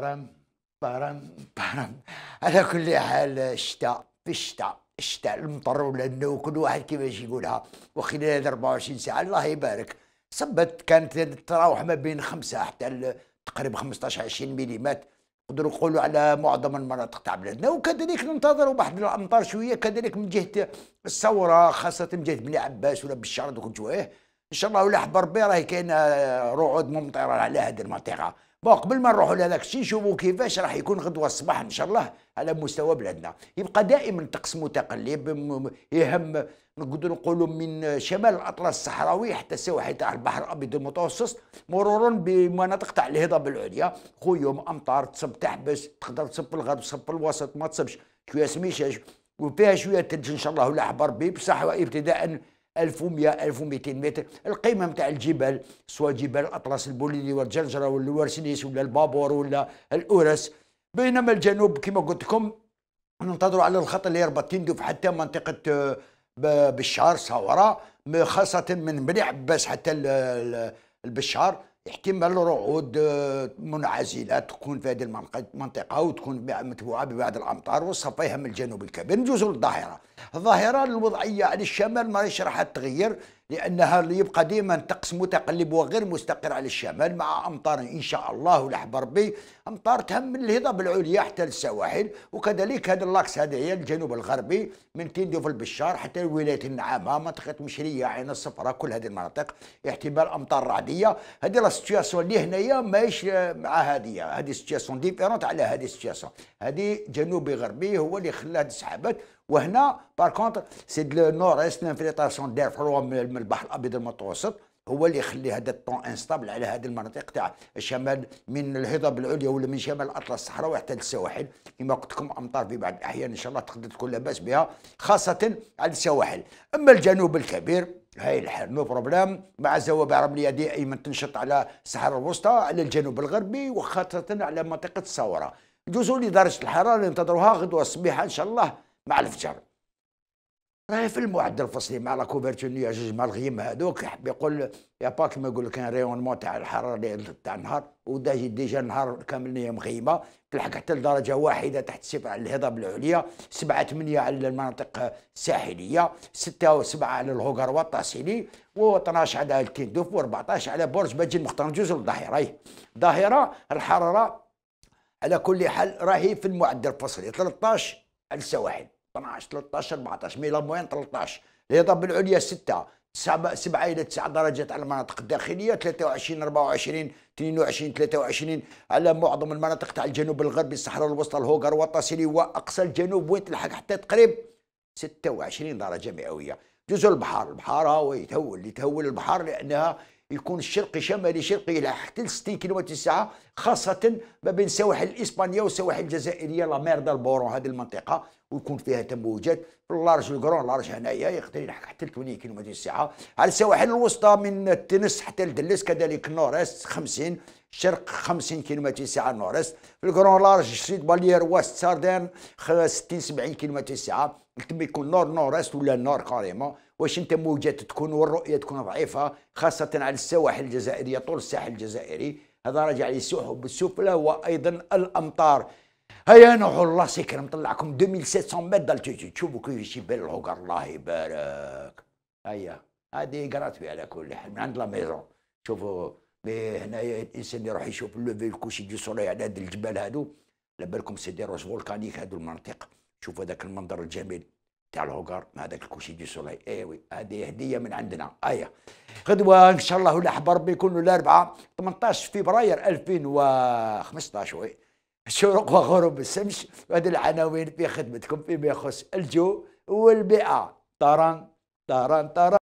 بارم بارم بارم على كل حال الشتاء في الشتاء الشتاء المطر ولا النو كل واحد كيفاش يقولها وخلال هذه 24 ساعه الله يبارك صبت كانت تراوح ما بين خمسه حتى تقريبا 15 20 ملم نقدروا نقولوا على معظم المناطق تاع بلادنا وكذلك ننتظروا واحد الامطار شويه كذلك من جهه الثوره خاصه من جهه بني عباس ولا بالشرد وكل شويه ان شاء الله ولا حبر ربي راهي كاينه رعود ممطره على هذه المنطقه بون قبل ما نروحوا لهذاك الشيء نشوفوا كيفاش راح يكون غدوه الصباح ان شاء الله على مستوى بلادنا يبقى دائما طقس متقلب يهم نقدر نقولوا من شمال الاطلس الصحراوي حتى السواحل تاع البحر الابيض المتوسط مرورا بمناطق تاع الهضاب العليا خيوم امطار تصب تحبس تقدر تصب في الغرب تصب في الوسط ما تصبش شويه سميشه وفيها شويه ثلج ان شاء الله ولا حبر بصح ابتداء 1100 1200 متر القيمه تاع الجبال سواء جبال اطلس البوليدي والجرجره والورسنيس ولا البابور ولا الاورس بينما الجنوب كما قلت لكم ننتظروا على الخط اللي يربط تندوف حتى منطقه بشار صورة خاصه من بني عباس حتى البشار الحكيمه للرعود آه، منعزله تكون في هذه المنطقه وتكون متبوعه ببعض الامطار وصفيها من الجنوب الكبير نجوزوا للظاهره الظاهره الوضعيه على الشمال ماهيش راح تتغير لانها يبقى ديما طقس متقلب وغير مستقر على الشمال مع امطار ان شاء الله ولحب ربي امطار تهم من الهضاب العليا حتى للسواحل وكذلك هذا اللاكس هذا هي الجنوب الغربي من تندوف البشار حتى ولاية النعامه منطقه مشريه عين الصفراء كل هذه المناطق احتمال امطار رعديه هذه السيتياسيون اللي هنايا ماهيش آه، مع هذه هذه سيتياسيون ديفيرونت على هذه السيتياسيون هذه جنوبي غربي هو اللي خلى هذه السحابات وهنا باركونت سي دو نور است لانفليتاسيون دير فروم من البحر الابيض المتوسط هو اللي يخلي هذا الطون انستابل على هذه المناطق تاع الشمال من الهضاب العليا ولا من شمال الاطلس الصحراوي حتى للسواحل كما قلت لكم امطار في بعض الاحيان ان شاء الله تقدر تكون لاباس بها خاصه على السواحل اما الجنوب الكبير هاي الحال نو بروبليم مع الزوابع الرمليه دائما تنشط على الصحراء الوسطى على الجنوب الغربي وخاصه على منطقه الصوره جزء لدرجه الحراره ننتظروها غدوه الصبيحه ان شاء الله مع الفجر راهي في المعدل الفصلي مع لا جوج مع الغيم هذوك يحب يقول يا با كيما يقول لك ريونمون تاع الحراره تاع النهار وداجي ديجا النهار كامل هي مغيمه تلحق حتى لدرجه واحده تحت سبع على الهضاب العليا سبعه ثمانيه على المناطق الساحليه سته وسبعه على الهوغر والطاسيلي و12 على الكيندوف و14 على برج باجي المختار جوز الظهيره راهي الظاهره الحراره على كل حال راهي في المعدل الفصلي 13 على السواحل 12 13 14 ميلان موين 13 الهضاب العليا 6 7 7 الى 9 درجات على المناطق الداخليه 23 24 22 23 على معظم المناطق تاع الجنوب الغربي الصحراء الوسطى الهوغر والطاسيلي واقصى الجنوب وين تلحق حتى تقريب 26 درجه مئويه جزء البحار البحار هو يتهول يتهول البحر لانها يكون الشرقي شمالي شرقي الى حتى 60 كيلومتر في الساعه خاصه ما بين سواحل الاسبانيه والسواحل الجزائريه لا مير البورون هذه المنطقه ويكون فيها تموجات في اللارج الكرون لارج هنايا يقدر يلحق حتى 80 كيلومتر في الساعه على السواحل الوسطى من التنس حتى لدلس كذلك نورست 50 الشرق 50 كيلومتر في الساعه نورس في الكرون لارج شريط بالير واست ساردين 60 70 كيلومتر في الساعه لهم يكون نور است ولا نار كاريمون واش انت موجات تكون والرؤيه تكون ضعيفه خاصه على السواحل الجزائريه طول الساحل الجزائري هذا راجع للسحب السفلى وايضا الامطار هيا نوح الله سكر مطلعكم 2700 متر دالتيتود شوفوا كيف يبان الهوكر الله يبارك هيا هذه قراتبي على كل حال من عند لا ميزون شوفوا مي هنايا الانسان يروح يشوف لوفي الكوشي دو سولي على هاد الجبال هادو على بالكم سي دي روش فولكانيك هادو المناطق شوف هذاك المنظر الجميل تاع الهوكر مع هذاك الكوشي دي سولاي اي وي هذه هديه من عندنا ايا أيوه. غدوه ان شاء الله ولا حب ربي يكونوا الاربعاء 18 فبراير 2015 وي شروق وغروب الشمس وهذه العناوين في خدمتكم فيما يخص الجو والبيئه طران طران طران